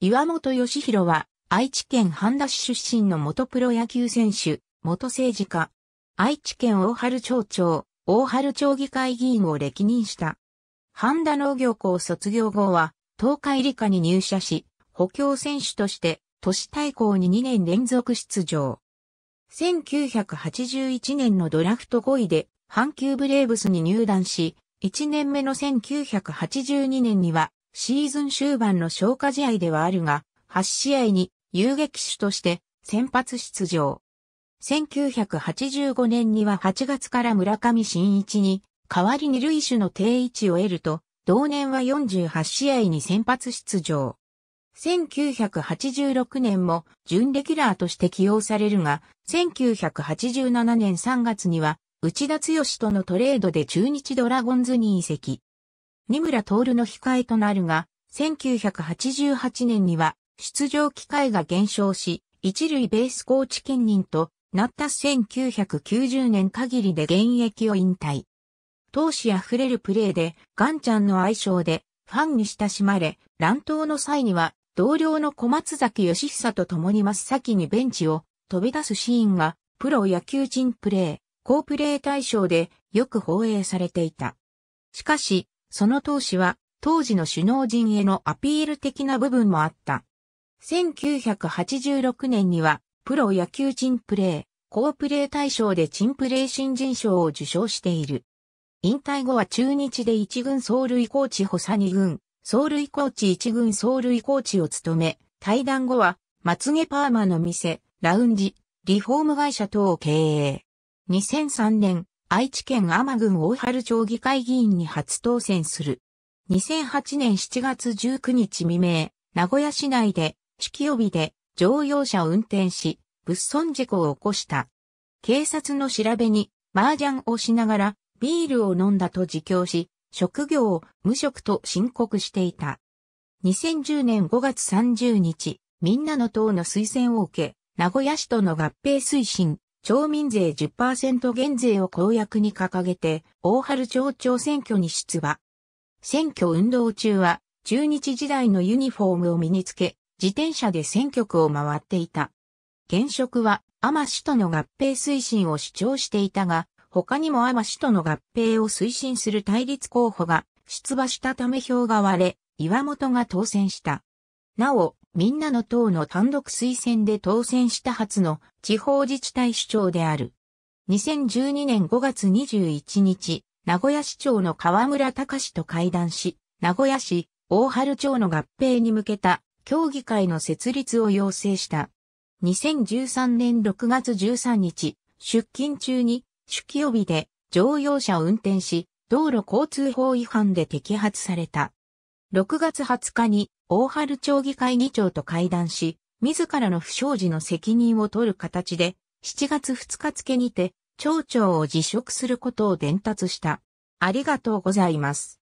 岩本義弘は、愛知県半田市出身の元プロ野球選手、元政治家。愛知県大春町長、大春町議会議員を歴任した。半田農業校卒業後は、東海理科に入社し、補強選手として、都市対抗に2年連続出場。1981年のドラフト5位で、阪急ブレーブスに入団し、1年目の1982年には、シーズン終盤の消化試合ではあるが、8試合に遊撃手として先発出場。1985年には8月から村上新一に代わりに塁手の定位置を得ると、同年は48試合に先発出場。1986年も準レギュラーとして起用されるが、1987年3月には内田剛とのトレードで中日ドラゴンズに移籍。二村徹の控えとなるが、1988年には出場機会が減少し、一塁ベースコーチ兼任となった1990年限りで現役を引退。闘志あふれるプレーで、ガンちゃんの愛称でファンに親しまれ、乱闘の際には同僚の小松崎義久と共に真っ先にベンチを飛び出すシーンがプロ野球人プレー、高プレー対象でよく放映されていた。しかし、その投資は当時の首脳陣へのアピール的な部分もあった。1986年にはプロ野球珍プレー、高プレー大賞でンプレー新人賞を受賞している。引退後は中日で一軍走塁コーチ補佐二軍、走塁コーチ一軍走塁コーチを務め、退団後は、まつげパーマの店、ラウンジ、リフォーム会社等を経営。2003年、愛知県天郡大春町議会議員に初当選する。2008年7月19日未明、名古屋市内で、酒気帯びで乗用車を運転し、物損事故を起こした。警察の調べに、麻雀をしながら、ビールを飲んだと自供し、職業を無職と申告していた。2010年5月30日、みんなの党の推薦を受け、名古屋市との合併推進、町民税10%減税を公約に掲げて、大春町長選挙に出馬。選挙運動中は、中日時代のユニフォームを身につけ、自転車で選挙区を回っていた。現職は、アマ市との合併推進を主張していたが、他にもアマ市との合併を推進する対立候補が出馬したため票が割れ、岩本が当選した。なお、みんなの党の単独推薦で当選した初の地方自治体首長である。2012年5月21日、名古屋市長の河村隆と会談し、名古屋市大春町の合併に向けた協議会の設立を要請した。2013年6月13日、出勤中に、勤予備で乗用車を運転し、道路交通法違反で摘発された。6月20日に大春町議会議長と会談し、自らの不祥事の責任を取る形で、7月2日付にて、町長を辞職することを伝達した。ありがとうございます。